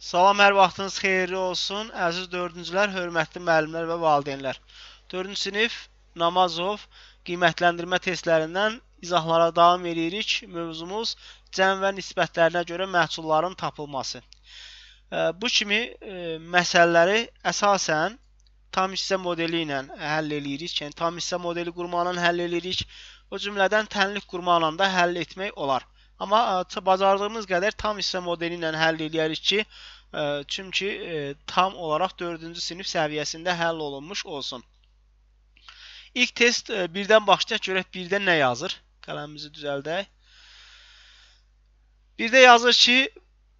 Salam, hər vaxtınız xeyirli olsun. Əziz dördüncülər, hörmətli müəllimlər və valideynlər. Dördüncü sinif Namazov qiymətləndirmə testlərindən izahlara davam edirik. Mövzumuz cəm və nisbətlərinə görə məhsulların tapılması. Bu kimi məsələləri əsasən tam hissə modeli ilə həll eləyirik. Yəni, tam hissə modeli qurmaqla həll eləyirik. O cümlədən tənlik qurmaqla da həll etmək olar. Amma e, bacardığımız qədər tam hissə modeli ilə həll edərik ki, e, çünki e, tam olaraq 4-cü sinif səviyyəsində həll olunmuş olsun. İlk test birdən başlayaq görək birdə nə yazır. Qələmimizi düzəldək. Birdə yazır ki,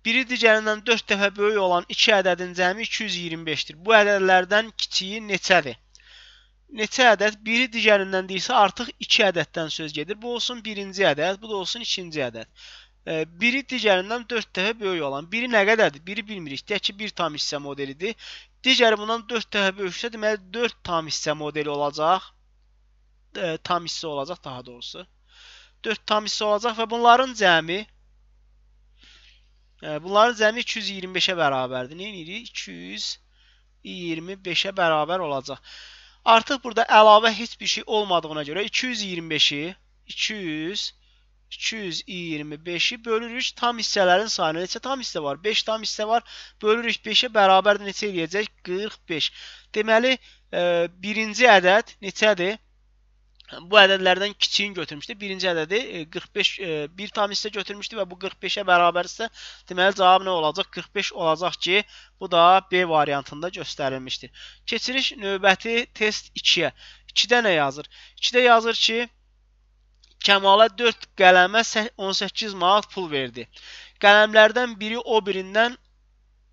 biri digərindən 4 dəfə böyük olan 2 ədədin cəmi 225-dir. Bu ədədlərdən kiçiyi neçədir? neçə ədəd biri digərindəndirsə artıq 2 ədəddən söz gedir. Bu olsun birinci ədəd, bu da olsun ikinci ədəd. E, biri digərindən 4 dəfə böyük olan. Biri nə qədərdir? Biri bilmirik. Deyək ki, bir tam hissə modelidir. Digəri bundan 4 dəfə böyüksə, deməli 4 tam hissə modeli olacaq. E, tam hissə olacaq daha doğrusu. 4 tam hissə olacaq və bunların cəmi e, bunların cəmi 225-ə bərabərdir. Nə edirik? 225-ə bərabər olacaq. Artıq burada əlavə heç bir şey olmadığına görə 225-i 200 225-i bölürük tam hissələrin sayına. Neçə tam hissə var? 5 tam hissə var. Bölürük 5-ə bərabər neçə eləyəcək? 45. Deməli, e, birinci ədəd neçədir? bu ədədlərdən kiçiyini götürmüşdü. Birinci ədədi 45 e, e, bir tam hissə götürmüşdü və bu 45-ə bərabərsə, deməli cavab nə olacaq? 45 olacaq ki, bu da B variantında göstərilmişdir. Keçiriş növbəti test 2-yə. 2-də nə yazır? 2-də yazır ki, Kəmala 4 qələmə 18 manat pul verdi. Qələmlərdən biri o birindən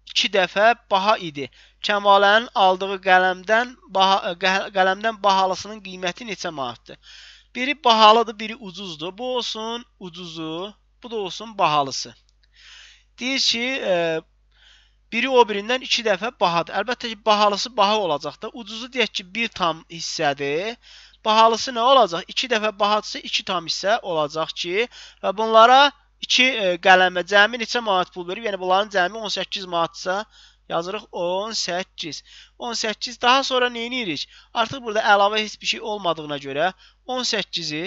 iki dəfə baha idi. Kəmalənin aldığı qələmdən baha, qələmdən bahalısının qiyməti neçə manatdır? Biri bahalıdır, biri ucuzdur. Bu olsun ucuzu, bu da olsun bahalısı. Deyir ki, e, biri o birindən 2 dəfə bahadır. Əlbəttə ki, bahalısı baha olacaq da. Ucuzu deyək ki, 1 tam hissədir. Bahalısı nə olacaq? 2 dəfə bahadsa 2 tam hissə olacaq ki, və bunlara 2 e, qələmə cəmi neçə manat pul verib? Yəni bunların cəmi 18 manatsa, yazırıq 18. 18 daha sonra nə edirik? Artıq burada əlavə heç bir şey olmadığına görə 18-i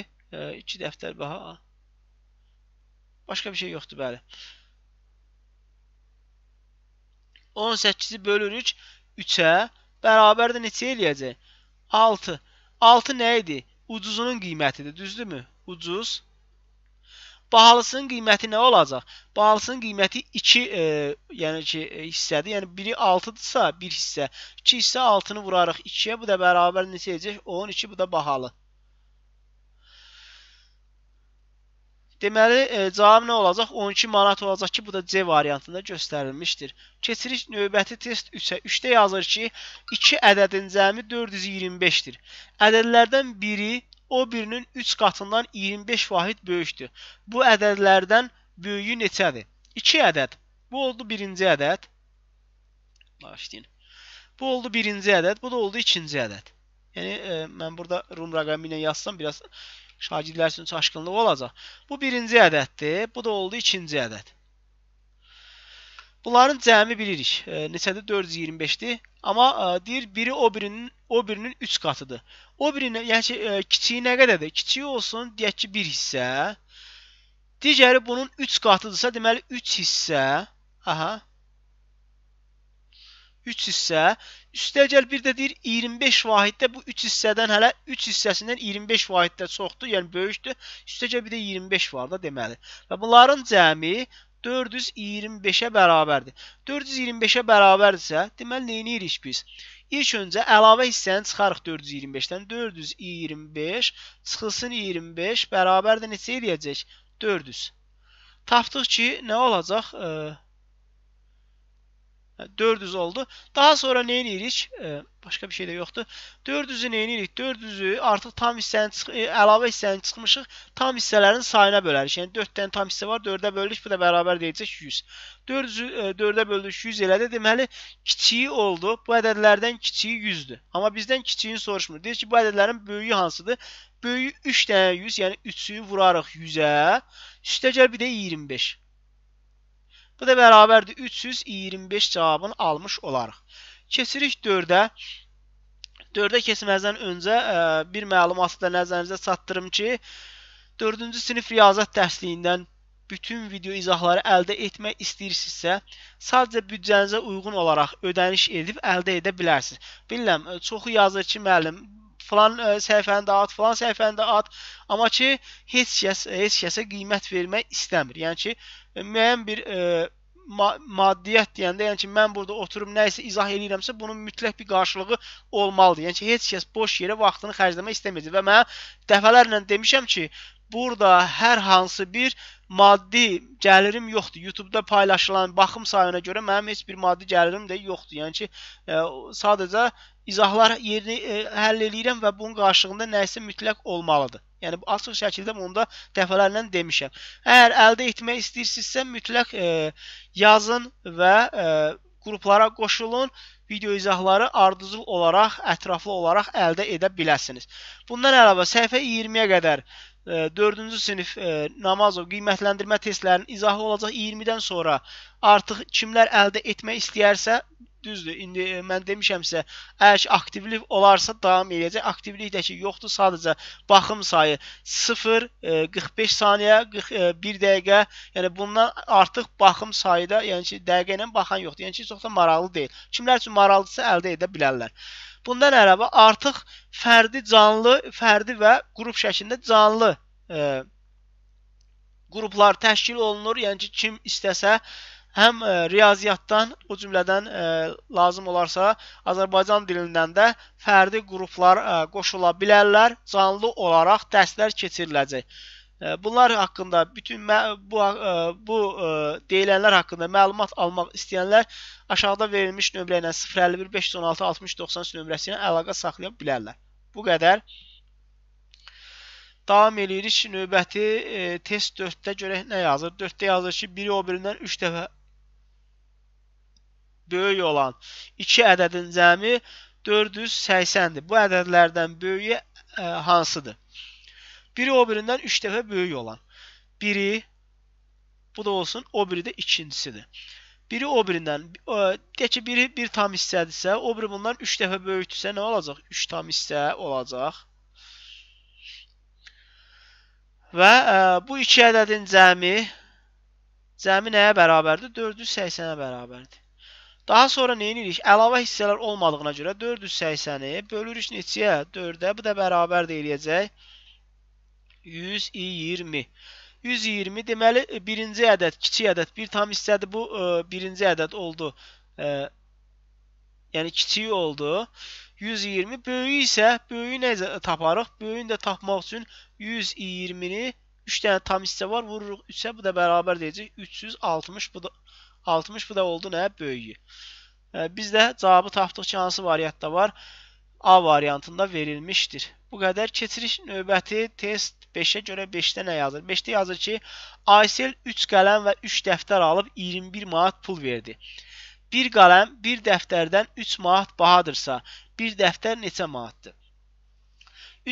2 e, dəftər baha. Başqa bir şey yoxdur, bəli. 18-i bölürük 3-ə, bərabər də neçə eləyəcək? 6. 6 nə idi? Ucuzunun qiymətidir, düzdürmü? Ucuz Bahalısının qiyməti nə olacaq? Bahalısının qiyməti 2, e, yəni ki, e, hissədir. Yəni biri 6dırsa, 1 bir hissə, 2 hissə 6-nı vurarıq 2-yə. Bu da bərabər neçə edəcək? 12, bu da bahalı. Deməli, e, cavab nə olacaq? 12 manat olacaq ki, bu da C variantında göstərilmişdir. Keçirik növbəti test 3-ə. 3-də yazır ki, 2 ədədin cəmi 425-dir. Ədədlərdən biri o birinin 3 qatından 25 vahid böyükdür. Bu ədədlərdən böyüyü neçədir? 2 ədəd. Bu oldu birinci ədəd. Başlayın. Bu oldu birinci ədəd, bu da oldu ikinci ədəd. Yəni e, mən burada rum rəqəmi ilə yazsam biraz şagirdlər üçün çaşqınlıq olacaq. Bu birinci ədəddir, bu da oldu ikinci ədəd. Bunların cəmi bilirik. E, neçədir? 425-dir. Amma e, deyir biri o birinin o birinin 3 qatıdır. O birinin, yəni ki, e, kiçiyi nə qədərdir? Kiçiyi olsun, deyək ki, 1 hissə. Digəri bunun 3 qatıdırsa, deməli 3 hissə. Aha. 3 hissə. Üstəgəl bir də deyir 25 vahiddə bu 3 hissədən hələ 3 hissəsindən 25 vahiddə çoxdur, yəni böyükdür. Üstəgəl bir də 25 var da deməli. Və bunların cəmi 425-ə bərabərdir. 425-ə bərabərdirsə, deməli nə edirik biz? İlk öncə əlavə hissəni çıxarıq 425-dən. 425 çıxılsın 25 bərabərdir neçə eləyəcək? 400. Tapdıq ki, nə olacaq? E, 400 oldu. Daha sonra neyin iyilik? E, başqa bir şey də yoxdur. 400-ü neyin iyilik? 400-ü artıq tam hissəni e, əlavə hissəni çıxmışıq. Tam hissələrin sayına bölərik. Yəni 4 dənə tam hissə var. 4-ə böldük. Bu da bərabər deyəcək 100. 400-ü e, 4-ə böldük 100 elədi. Deməli kiçiyi oldu. Bu ədədlərdən kiçiyi 100-dür. Amma bizdən kiçiyini soruşmur. Deyir ki, bu ədədlərin böyüyü hansıdır? Böyüyü 3 dənə 100, yəni 3-ü vurarıq 100-ə. Üstəgəl bir də 25. Bu da bərabərdir 325 cavabını almış olarıq. Keçirik 4-ə. 4-ə keçməzdən öncə ə, e, bir məlumatı da nəzərinizə çatdırım ki, 4-cü sinif riyazət dərsliyindən bütün video izahları əldə etmək istəyirsinizsə, sadəcə büdcənizə uyğun olaraq ödəniş edib əldə edə bilərsiniz. Bilirəm, e, çoxu yazır ki, müəllim, falan ə, e, səhifəni də at, falan səhifəni də at. Amma ki heç kəs e, heç kəsə qiymət vermək istəmir. Yəni ki müəyyən bir ə, e, ma maddiyyət deyəndə, yəni ki mən burada oturub nə isə izah eləyirəmsə, bunun mütləq bir qarşılığı olmalıdır. Yəni ki heç kəs boş yerə vaxtını xərcləmək istəməyəcək və mən dəfələrlə demişəm ki, burada hər hansı bir maddi gəlirim yoxdur. YouTube-da paylaşılan baxım sayına görə mənim heç bir maddi gəlirim də yoxdur. Yəni ki, ə, e, sadəcə izahlar yerini ə, e, həll eləyirəm və bunun qarşılığında nəyisə mütləq olmalıdır. Yəni açıq şəkildə bunu da dəfələrlə demişəm. Əgər əldə etmək istəyirsinizsə mütləq ə, e, yazın və ə, qruplara qoşulun video izahları ardıcıl olaraq, ətraflı olaraq əldə edə biləsiniz. Bundan əlavə səhifə 20-yə qədər 4-cü sinif e, namaz o qiymətləndirmə testlərinin izahı olacaq 20-dən sonra artıq kimlər əldə etmək istəyərsə düzdür. İndi e, mən demişəmsə, əgər aktivlik olarsa davam eləyəcək. Aktivlik də ki, yoxdur, sadəcə baxım sayı 0 45 e, saniyə 1 dəqiqə. Yəni bundan artıq baxım sayı da, yəni ki, dəqiqə ilə baxan yoxdur. Yəni ki, çox da maraqlı deyil. Kimlər üçün maraqlıdsa əldə edə bilərlər. Bundan əlavə artıq fərdi canlı, fərdi və qrup şəklində canlı e, qruplar təşkil olunur. Yəni ki, kim istəsə həm e, riyaziyyatdan, o cümlədən e, lazım olarsa Azərbaycan dilindən də fərdi qruplar e, qoşula bilərlər. Canlı olaraq dərslər keçiriləcək. Bunlar haqqında bütün bu e, bu e, deyilənlər haqqında məlumat almaq istəyənlər aşağıda verilmiş nömrə ilə 051 516 60 93 nömrəsi ilə əlaqə saxlaya bilərlər. Bu qədər. Davam eləyirik. Növbəti e, test 4-də görək nə yazır. 4-də yazır ki, biri o birindən 3 dəfə böyük olan 2 ədədin cəmi 480-dir. Bu ədədlərdən böyüyü e, hansıdır? Biri o birindən 3 dəfə böyük olan. Biri bu da olsun, o biri də ikincisidir. Biri o birindən, deyək ki, biri 1 bir tam hissədirsə, o biri bundan 3 dəfə böyükdürsə nə olacaq? 3 tam hissə olacaq. Və ə, e, bu iki ədədin cəmi cəmi nəyə bərabərdir? 480-ə bərabərdir. Daha sonra nə edirik? Əlavə hissələr olmadığına görə 480-i bölürük neçəyə? 4-ə. Bu da bərabər deyiləcək 120. 120 deməli e, birinci ədəd, kiçik ədəd bir tam hissədir. Bu ə, e, birinci ədəd oldu. Ə, e, yəni kiçiyi oldu. 120 böyüyü isə böyüyü necə taparıq? Böyüyünü də tapmaq üçün 120-ni 3 dənə tam hissə var. Vururuq 3-ə bu da bərabər deyəcək 360. Bu da 60 bu da oldu nə? Böyüyü. Biz də cavabı tapdıq ki, hansı variantda var? A variantında verilmişdir. Bu qədər keçirik növbəti test 5-ə görə 5-də nə yazır? 5-də yazır ki, Aysel 3 qələm və 3 dəftər alıb 21 manat pul verdi. Bir qələm bir dəftərdən 3 manat bahadırsa, bir dəftər neçə manatdır?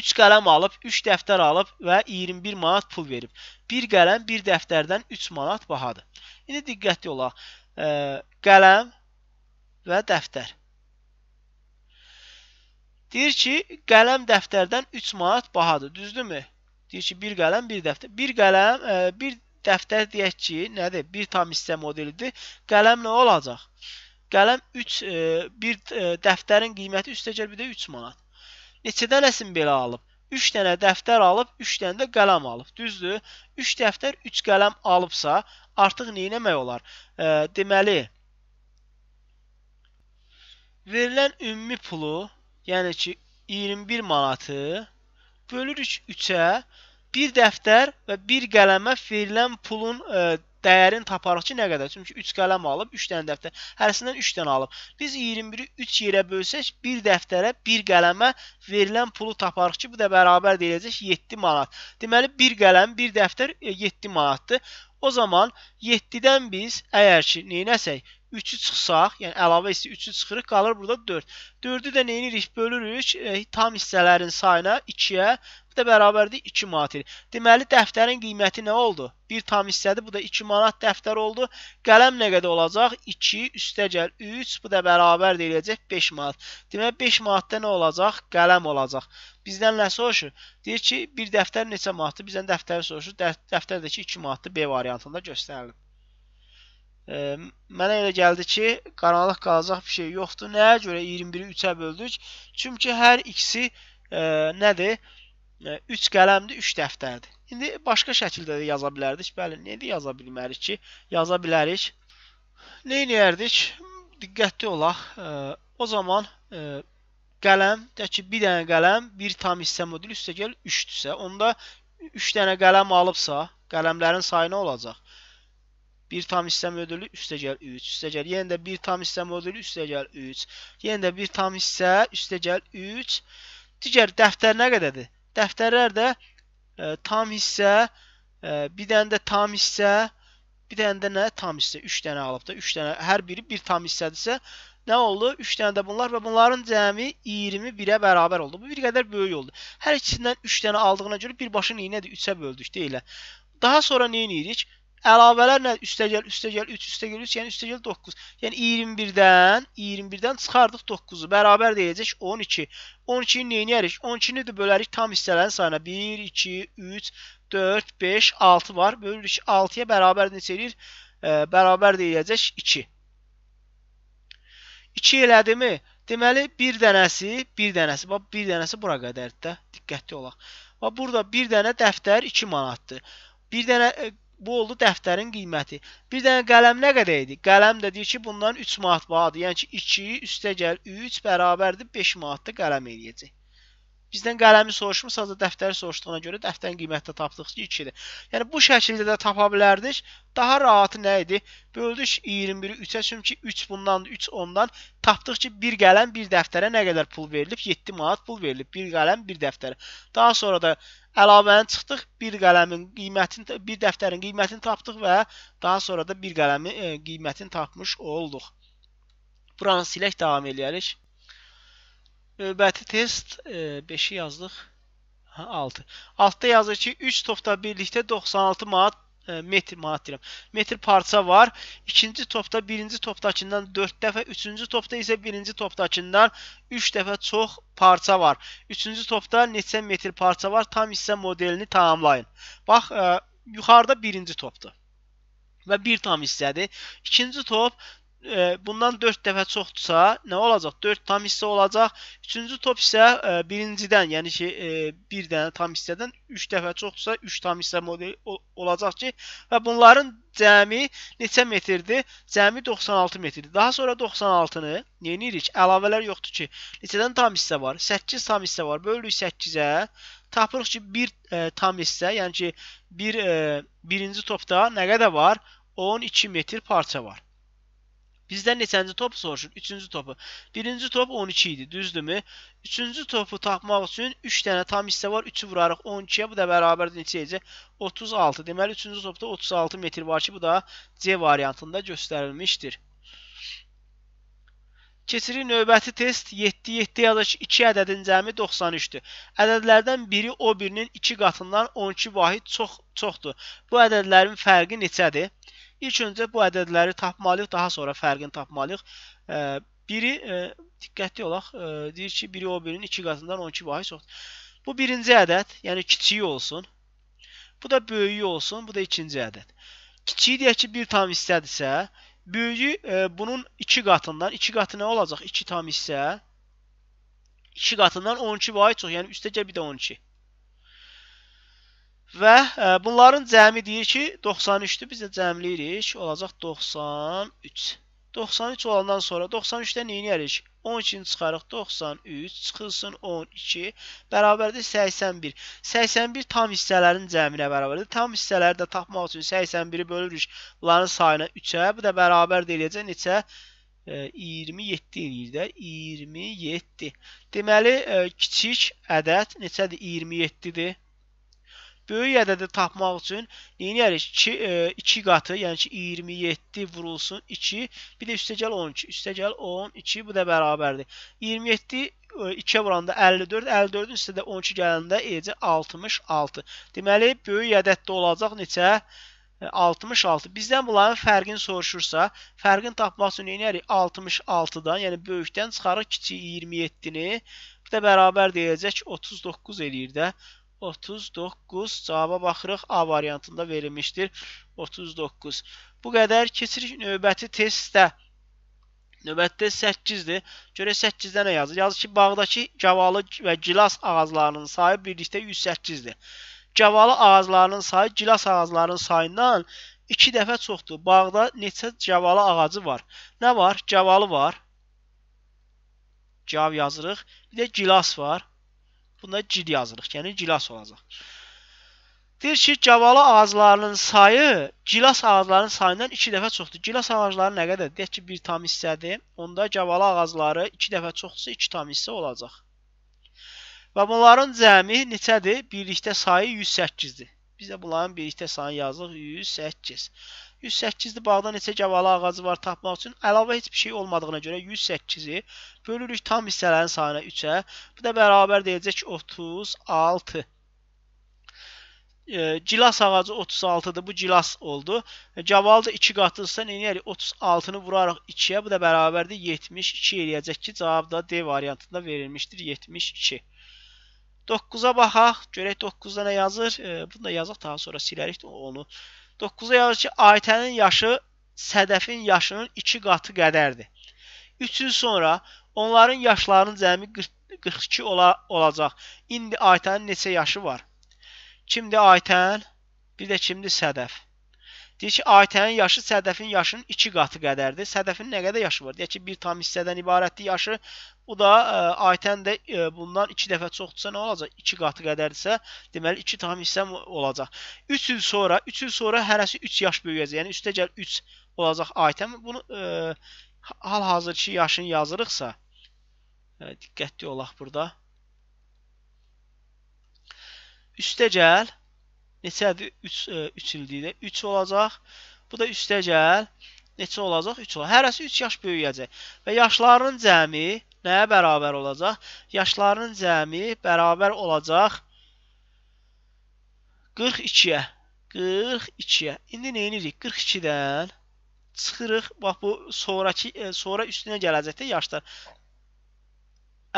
3 qələm alıb, 3 dəftər alıb və 21 manat pul verib. Bir qələm bir dəftərdən 3 manat bahadır. İndi diqqətli olaq. Qələm və dəftər. Deyir ki, qələm dəftərdən 3 manat bahadır. Düzdürmü? Deyir ki, bir qələm, bir dəftər. Bir qələm, ə, e, bir dəftər deyək ki, nədir? Bir tam hissə modelidir. Qələm nə olacaq? Qələm 3 e, bir e, dəftərin qiyməti 3 dəcəl bir də 3 manat. Neçə dənəsini belə alıb? 3 dənə dəftər alıb, 3 dənə də qələm alıb. Düzdür? 3 dəftər, 3 qələm alıbsa, artıq nə etmək olar? E, deməli, verilən ümumi pulu, yəni ki, 21 manatı bölürük 3-ə. Bir dəftər və bir qələmə verilən pulun ə, e, dəyərini taparıq ki, nə qədər? Çünki 3 qələm alıb, 3 dənə dəftər, hərəsindən 3 dənə alıb. Biz 21-i 3 yerə bölsək, bir dəftərə, bir qələmə verilən pulu taparıq ki, bu da bərabər deyiləcək 7 manat. Deməli, bir qələm, bir dəftər 7 e, manatdır. O zaman 7-dən biz əgər ki, neynəsək, 3-ü çıxsaq, yəni əlavə isə 3-ü çıxırıq, qalır burada 4. 4-ü də neynirik? Bölürük e, tam hissələrin sayına 2-yə də bərabərdir 2 manat. Deməli dəftərin qiyməti nə oldu? 1 tam hissədir. Bu da 2 manat dəftər oldu. Qələm nə qədər olacaq? 2 üstəgəl 3. Bu da bərabər deyiləcək 5 manat. Deməli 5 manatda nə olacaq? Qələm olacaq. Bizdən nə soruşur? Deyir ki, bir dəftər neçə manatdır? Bizdən dəftəri soruşur. Dəftərdəki 2 manatdır B variantında göstərilib. Ə, mənə elə gəldi ki, qaranlıq qalacaq bir şey yoxdur. Nəyə görə 21-i 3-ə böldük? Çünki hər ikisi ə, nədir? 3 qələmdir, 3 dəftərdir. İndi başqa şəkildə də yaza bilərdik. Bəli, nədir yaza bilmərik ki? Yaza bilərik. Nə edərdik? Diqqətli olaq. O zaman e, qələm, deyək ki, bir dənə qələm, bir tam hissə modulu üstə gəl 3-dürsə, onda 3 dənə qələm alıbsa, qələmlərin sayı nə olacaq? 1 tam hissə modülü üstəgəl 3, üstəgəl yenə də 1 tam hissə modülü üstəgəl 3, yenə də 1 tam hissə üstəgəl 3. Digər dəftər nə qədərdir? Dəftərlər də ə, e, tam hissə, ə, e, bir dənə də tam hissə, bir dənə də nə tam hissə 3 dənə alıb da 3 dənə hər biri bir tam hissədirsə nə oldu? 3 dənə də bunlar və bunların cəmi 21-ə bərabər oldu. Bu bir qədər böyük oldu. Hər ikisindən 3 dənə aldığına görə birbaşa nə edirik? 3-ə böldük deyilə. Daha sonra nə edirik? əlavələrlə üstəgəl, üstəgəl 3, üstəgəl 3, yəni üstəgəl 9. Yəni 21-dən, 21-dən çıxardıq 9-u. Bərabər deyəcək 12. 12-ni neyniyərik? 12-ni də bölərik tam hissələrin sayına. 1, 2, 3, 4, 5, 6 var. Bölürük 6-ya bərabər necə eləyir? E, bərabər deyəcək 2. 2 elədimi? Deməli, bir dənəsi, bir dənəsi, bax, bir dənəsi bura qədərdir də, diqqətli olaq. Bax, burada bir dənə dəftər 2 manatdır. Bir dənə Bu oldu dəftərin qiyməti. Bir dənə qələm nə qədər idi? Qələm də deyir ki, bundan 3 manat bağlıdır. Yəni ki, 2 üstə gəl 3 bərabərdir 5 manatda qələm eləyəcək. Bizdən qələmi soruşmusa da dəftəri soruşduğuna görə dəftərin qiyməti də tapdıq ki, 2-dir. Yəni bu şəkildə də tapa bilərdik. Daha rahatı nə idi? Böldük 21-i 3-ə, çünki 3 bundan, 3 ondan tapdıq ki, bir qələm bir dəftərə nə qədər pul verilib? 7 manat pul verilib. Bir qələm bir dəftərə. Daha sonra da Əlavəni çıxdıq, bir qələmin qiymətini, bir dəftərin qiymətini tapdıq və daha sonra da bir qələmin e, qiymətini tapmış olduq. Buranı silək, davam eləyərik. Növbəti test 5-i e, yazdıq. 6. Altda yazır ki, 3 topda birlikdə 96 manat E, metr manat deyirəm. Metr parça var. İkinci topda birinci topdakından 4 dəfə, üçüncü topda isə birinci topdakından 3 dəfə çox parça var. Üçüncü topda neçə metr parça var? Tam hissə modelini tamamlayın. Bax, ə, e, yuxarıda birinci topdur və 1 tam hissədir. İkinci top e, bundan 4 dəfə çoxdursa, nə olacaq? 4 tam hissə olacaq. Üçüncü top isə e, birincidən, yəni ki, e, bir dənə tam hissədən 3 dəfə çoxdursa, 3 tam hissə modeli olacaq ki, və bunların cəmi neçə metrdir? Cəmi 96 metrdir. Daha sonra 96-nı yenirik. Əlavələr yoxdur ki, neçədən tam hissə var? 8 tam hissə var. Bölürük 8-ə. Tapırıq ki, 1 e, tam hissə, yəni ki, 1 bir, e, birinci topda nə qədər var? 12 metr parça var. Bizdən neçənci top soruşur? 3-cü topu. 1-ci top 12 idi, düzdürmü? 3-cü topu tapmaq üçün 3 dənə tam hissə var. 3-ü vurarıq 12-yə. Bu da bərabərdir neçə edəcək? 36. Deməli 3-cü topda 36 metr var ki, bu da C variantında göstərilmişdir. Keçirik növbəti test 7-7 yazır ki, 2 ədədin cəmi 93-dür. Ədədlərdən biri o birinin 2 qatından 12 vahid çox çoxdur. Bu ədədlərin fərqi neçədir? İlk öncə bu ədədləri tapmalıyıq, daha sonra fərqini tapmalıyıq. Biri, e, diqqətli olaq, e, deyir ki, biri o birinin 2 qatından 12 bahi çoxdur. Bu birinci ədəd, yəni kiçiyi olsun. Bu da böyüyü olsun, bu da ikinci ədəd. Kiçiyi deyək ki, 1 tam hissədirsə, böyüyü e, bunun 2 qatından, 2 qatı nə olacaq? 2 tam hissə, 2 qatından 12 bahi çox, yəni üstə gəl bir də 12. Və ə, e, bunların cəmi deyir ki, 93-dür. Biz də cəmləyirik. Olacaq 93. 93 olandan sonra 93-də nə edərik? 12-ni çıxarıq 93, çıxılsın 12, bərabərdir 81. 81 tam hissələrin cəminə bərabərdir. Tam hissələri də tapmaq üçün 81-i bölürük bunların sayına 3-ə. Bu da bərabər deyiləcək neçə? 27 e, eləyir də 27. Deməli e, kiçik ədəd neçədir? 27-dir. Böyük ədədi tapmaq üçün neynərik? 2 2 qatı, yəni ki 27 vurulsun 2, bir də üstə gəl 12, üstə gəl 12, bu da bərabərdir. 27 2-yə e, vuranda 54, 54-ün üstə də 12 gələndə eləcə 66. Deməli, böyük ədəddə olacaq neçə? 66. E, Bizdən bunların fərqini soruşursa, fərqini tapmaq üçün eləyərik 66-dan, yəni böyükdən çıxarıq kiçik 27-ni. Bu da bərabər deyəcək 39 eləyir də. 39 cavaba baxırıq. A variantında verilmişdir. 39. Bu qədər keçirik növbəti testdə. Növbətdə 8-dir. Görə 8-də nə yazır? Yazır ki, bağdakı gavalı və gilas ağaclarının sayı birlikdə 108-dir. Gavalı ağaclarının sayı gilas ağaclarının sayından 2 dəfə çoxdur. Bağda neçə gavalı ağacı var? Nə var? Gavalı var. Gav yazırıq. Bir də gilas var. Bunda cil yazırıq, yəni cilas olacaq. Deyir ki, gavalı ağaclarının sayı gilas ağaclarının sayından 2 dəfə çoxdur. Gilas ağacları nə qədər? Deyək ki, 1 tam hissədir. Onda gavalı ağacları 2 dəfə çoxdursa 2 tam hissə olacaq. Və bunların cəmi neçədir? Birlikdə sayı 108-dir. Biz də bunların birlikdə sayını yazırıq 108. 108-ci bağda neçə gavalı ağacı var tapmaq üçün əlavə heç bir şey olmadığına görə 108-i bölürük tam hissələrin sayına 3-ə. Bu da bərabər deyəcək 36. E, cilas ağacı 36-dır. Bu cilas oldu. E, Gavalca 2 qatılsa nə edərik? 36-nı vuraraq 2-yə. Bu da bərabərdir 72 eləyəcək ki, cavab da D variantında verilmişdir 72. 9-a baxaq. Görək 9-da nə yazır? E, bunu da yazaq daha sonra silərik onu. 9-a yazır ki, Aytənin yaşı Sədəfin yaşının 2 qatı qədərdir. 3 il sonra onların yaşlarının cəmi 42 ola, olacaq. İndi Aytənin neçə yaşı var? Kimdir Aytən? Bir də kimdir Sədəf? Deyir ki, Aytənin yaşı Sədəfin yaşının 2 qatı qədərdir. Sədəfin nə qədər yaşı var? Deyək ki, bir tam hissədən ibarətdir yaşı. Bu da ə, e, Aytən də ə, e, bundan 2 dəfə çoxdursa nə olacaq? 2 qatı qədərdirsə, deməli 2 tam hissə olacaq. 3 il sonra, 3 il sonra hərəsi 3 yaş böyüyəcək. Yəni üstə gəl 3 olacaq Aytən. Bunu e, hal-hazırki yaşını yazırıqsa, ə, diqqətli olaq burada. Üstə gəl neçədir? 3 3 illikdə 3 olacaq. Bu da 3-də gəl. Neçə olacaq? 3 olacaq. Hərəsi 3 yaş böyüyəcək və yaşlarının cəmi nəyə bərabər olacaq? Yaşlarının cəmi bərabər olacaq 42-yə. 42-yə. İndi nə edirik? 42-dən çıxırıq. Bax bu sonrakı e, sonra üstünə gələcək də yaşlar.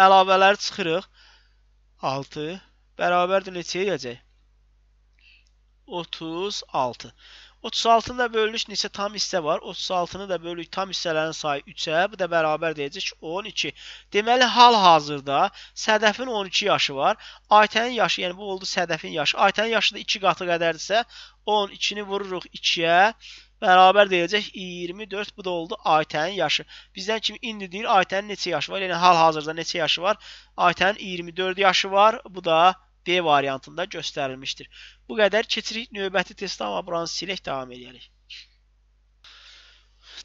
Əlavələri çıxırıq. 6 bərabərdir neçəyə gələcək? 36. 36-nı da bölürük neçə tam hissə var? 36-nı da bölürük tam hissələrin sayı 3-ə, bu da bərabər deyəcək 12. Deməli hal-hazırda Sədəfin 12 yaşı var. Aytənin yaşı, yəni bu oldu Sədəfin yaşı. Aytənin yaşı da 2 qatı qədərdirsə 12-ni vururuq 2-yə. Bərabər deyəcək 24, bu da oldu Aytənin yaşı. Bizdən kimi indi deyir Aytənin neçə yaşı var? Yəni hal-hazırda neçə yaşı var? Aytənin 24 yaşı var. Bu da D variantında göstərilmişdir. Bu qədər keçirik növbəti testə, amma buranı silək, davam edərik.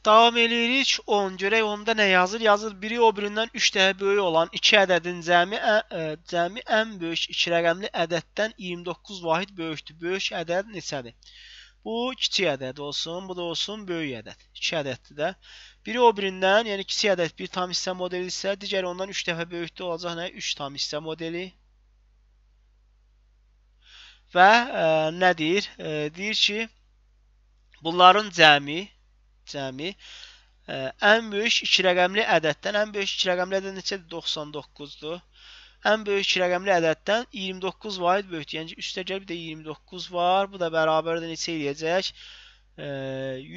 Davam eləyirik 10. Görək onda nə yazır? Yazır biri o birindən 3 dəfə böyük olan 2 ədədin cəmi ə, ə, cəmi ən böyük 2 rəqəmli ədəddən 29 vahid böyükdür. Böyük ədəd neçədir? Bu kiçik ədəd olsun, bu da olsun böyük ədəd. 2 ədəddir də. Biri o birindən, yəni kiçik ədəd bir tam hissə modeli isə digəri ondan 3 dəfə böyükdür olacaq nə? 3 tam hissə modeli. Və ə, e, nə deyir? Ə, e, deyir ki, bunların cəmi cəmi ə, e, ən böyük 2 rəqəmli ədəddən ən böyük 2 rəqəmli ədəd neçədir? 99-dur. Ən böyük 2 rəqəmli ədəddən 29 vaid böyükdür. Yəni üstə gəl bir də 29 var. Bu da bərabər də neçə eləyəcək? Ə,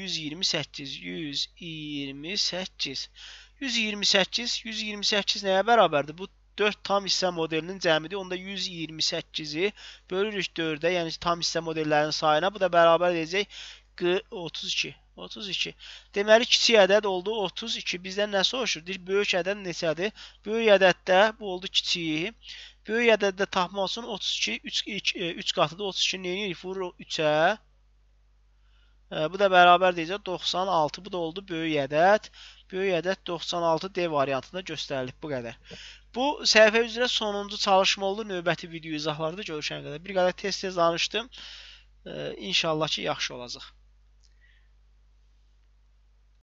128 128 128 128 nəyə bərabərdir? Bu 4 tam hissə modelinin cəmidir. Onda 128-i bölürük 4-ə, yəni tam hissə modellərinin sayına. Bu da bərabər edəcək 32. 32. Deməli kiçik ədəd oldu 32. Bizdən nə soruşur? Deyir böyük ədəd neçədir? Böyük ədəddə bu oldu kiçiyi. Böyük ədəddə tapmaq üçün 32 3 2, 3 qatıdır. 32 nə edirik? Vururuq 3-ə. Bu da bərabər deyəcək 96. Bu da oldu böyük ədəd. Böyük ədəd 96 D variantında göstərilib bu qədər. Bu səhifə üzrə sonuncu çalışma oldu. Növbəti video izahlarda görüşənə qədər. Bir qədər tez-tez danışdım. İnşallah ki, yaxşı olacaq.